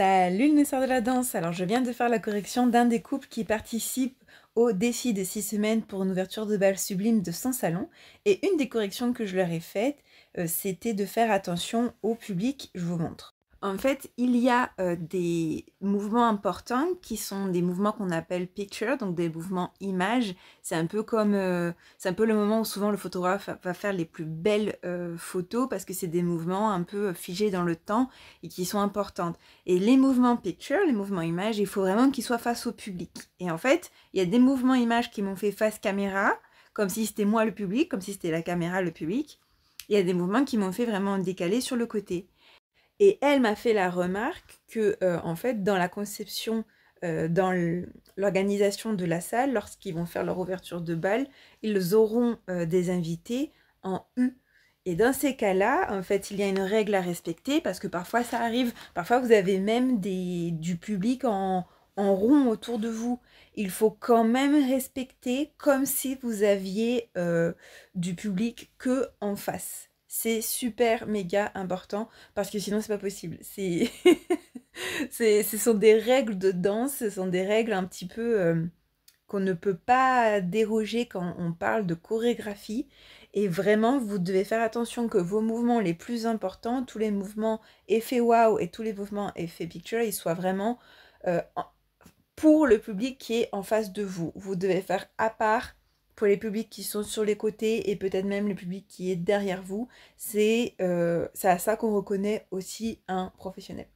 Salut le sœurs de la danse Alors je viens de faire la correction d'un des couples qui participe au défi des 6 semaines pour une ouverture de bal sublime de son salon. Et une des corrections que je leur ai faites euh, c'était de faire attention au public. Je vous montre. En fait, il y a euh, des mouvements importants qui sont des mouvements qu'on appelle picture, donc des mouvements images. C'est un peu comme, euh, c'est un peu le moment où souvent le photographe va faire les plus belles euh, photos parce que c'est des mouvements un peu figés dans le temps et qui sont importants. Et les mouvements picture, les mouvements images, il faut vraiment qu'ils soient face au public. Et en fait, il y a des mouvements images qui m'ont fait face caméra, comme si c'était moi le public, comme si c'était la caméra le public. Il y a des mouvements qui m'ont fait vraiment décaler sur le côté. Et elle m'a fait la remarque que, euh, en fait, dans la conception, euh, dans l'organisation de la salle, lorsqu'ils vont faire leur ouverture de bal, ils auront euh, des invités en U. Et dans ces cas-là, en fait, il y a une règle à respecter parce que parfois ça arrive. Parfois, vous avez même du public en, rond autour de vous. Il faut quand même respecter comme si vous aviez du public que en face c'est super méga important parce que sinon c'est pas possible. C'est ce sont des règles de danse, ce sont des règles un petit peu euh, qu'on ne peut pas déroger quand on parle de chorégraphie. Et vraiment, vous devez faire attention que vos mouvements les plus importants, tous les mouvements effet wow et tous les mouvements effet picture, ils soient vraiment euh, pour le public qui est en face de vous. Vous devez faire à part pour les publics qui sont sur les côtés et peut-être même le public qui est derrière vous, c'est euh, à ça qu'on reconnaît aussi un professionnel.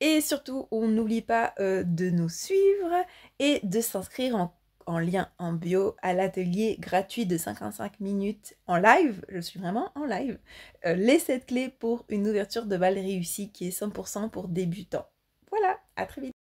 Et surtout, on n'oublie pas euh, de nous suivre et de s'inscrire en, lien en bio à l'atelier gratuit de 55 minutes en live. Je suis vraiment en live. Euh, les 7 clés pour une ouverture de balle réussie qui est 100% pour débutants. Voilà, à très vite.